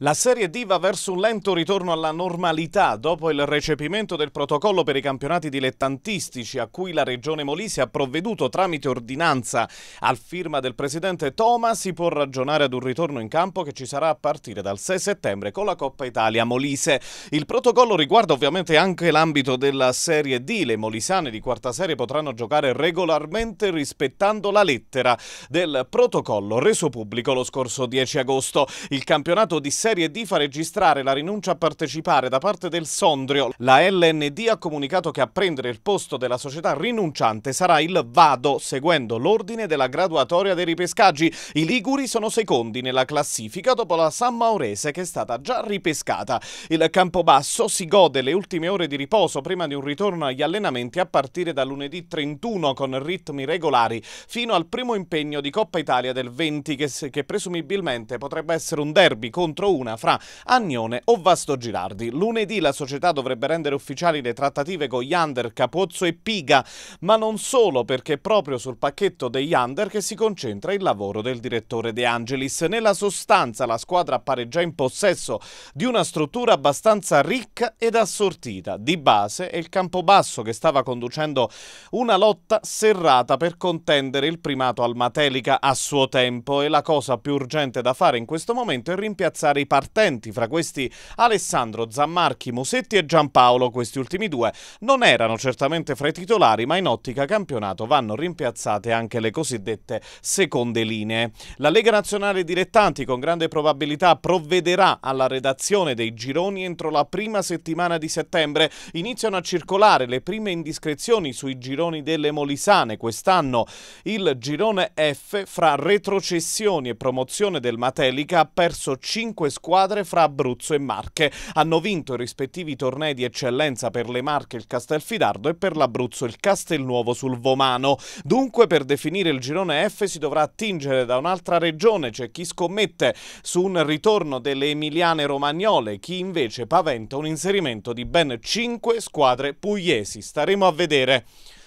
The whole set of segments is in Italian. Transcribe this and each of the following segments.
La Serie D va verso un lento ritorno alla normalità dopo il recepimento del protocollo per i campionati dilettantistici a cui la Regione Molise ha provveduto tramite ordinanza. Al firma del presidente Toma si può ragionare ad un ritorno in campo che ci sarà a partire dal 6 settembre con la Coppa Italia Molise. Il protocollo riguarda ovviamente anche l'ambito della Serie D. Le molisane di quarta serie potranno giocare regolarmente rispettando la lettera del protocollo reso pubblico lo scorso 10 agosto. Il campionato di Serie D fa registrare la rinuncia a partecipare da parte del Sondrio. La LND ha comunicato che a prendere il posto della società rinunciante sarà il Vado, seguendo l'ordine della graduatoria dei ripescaggi. I Liguri sono secondi nella classifica dopo la San Maurese che è stata già ripescata. Il Campobasso si gode le ultime ore di riposo prima di un ritorno agli allenamenti a partire da lunedì 31 con ritmi regolari fino al primo impegno di Coppa Italia del 20 che, che presumibilmente potrebbe essere un derby contro una fra Agnone o Vasto Girardi. Lunedì la società dovrebbe rendere ufficiali le trattative con Yander, Capozzo e Piga, ma non solo perché è proprio sul pacchetto degli Yander che si concentra il lavoro del direttore De Angelis. Nella sostanza la squadra appare già in possesso di una struttura abbastanza ricca ed assortita. Di base è il Campobasso che stava conducendo una lotta serrata per contendere il primato al Matelica a suo tempo e la cosa più urgente da fare in questo momento è rimpiazzare i i partenti, fra questi Alessandro, Zammarchi, Musetti e Giampaolo, questi ultimi due non erano certamente fra i titolari, ma in ottica campionato vanno rimpiazzate anche le cosiddette seconde linee. La Lega Nazionale Dilettanti con grande probabilità provvederà alla redazione dei gironi entro la prima settimana di settembre. Iniziano a circolare le prime indiscrezioni sui gironi delle Molisane. Quest'anno il girone F fra retrocessioni e promozione del Matelica ha perso 5 squadre fra Abruzzo e Marche. Hanno vinto i rispettivi tornei di eccellenza per le Marche il Castelfidardo e per l'Abruzzo il Castelnuovo sul Vomano. Dunque per definire il girone F si dovrà attingere da un'altra regione, c'è chi scommette su un ritorno delle Emiliane Romagnole, chi invece paventa un inserimento di ben 5 squadre pugliesi. Staremo a vedere.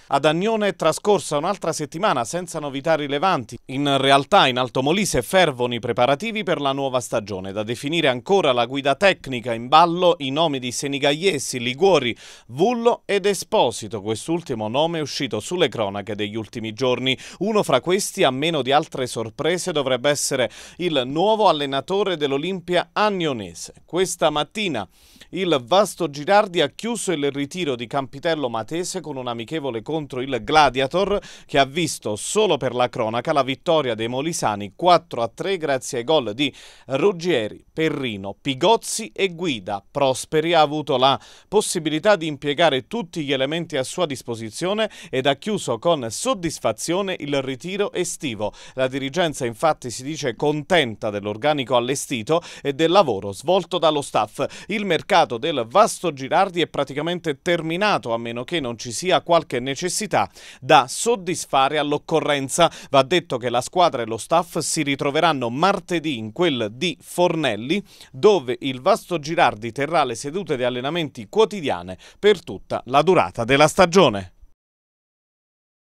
Ad Agnone è trascorsa un'altra settimana senza novità rilevanti. In realtà in Alto Molise fervono i preparativi per la nuova stagione. Da definire ancora la guida tecnica in ballo i nomi di Senigagliesi, Liguori, Vullo ed Esposito. Quest'ultimo nome è uscito sulle cronache degli ultimi giorni. Uno fra questi, a meno di altre sorprese, dovrebbe essere il nuovo allenatore dell'Olimpia agnonese. Questa mattina il Vasto Girardi ha chiuso il ritiro di Campitello Matese con un amichevole contatto contro il Gladiator che ha visto solo per la cronaca la vittoria dei Molisani 4 a 3 grazie ai gol di Ruggieri, Perrino, Pigozzi e Guida. Prosperi ha avuto la possibilità di impiegare tutti gli elementi a sua disposizione ed ha chiuso con soddisfazione il ritiro estivo. La dirigenza infatti si dice contenta dell'organico allestito e del lavoro svolto dallo staff. Il mercato del vasto Girardi è praticamente terminato a meno che non ci sia qualche necessità necessità da soddisfare all'occorrenza. Va detto che la squadra e lo staff si ritroveranno martedì in quel di Fornelli, dove il vasto Girardi terrà le sedute di allenamenti quotidiane per tutta la durata della stagione.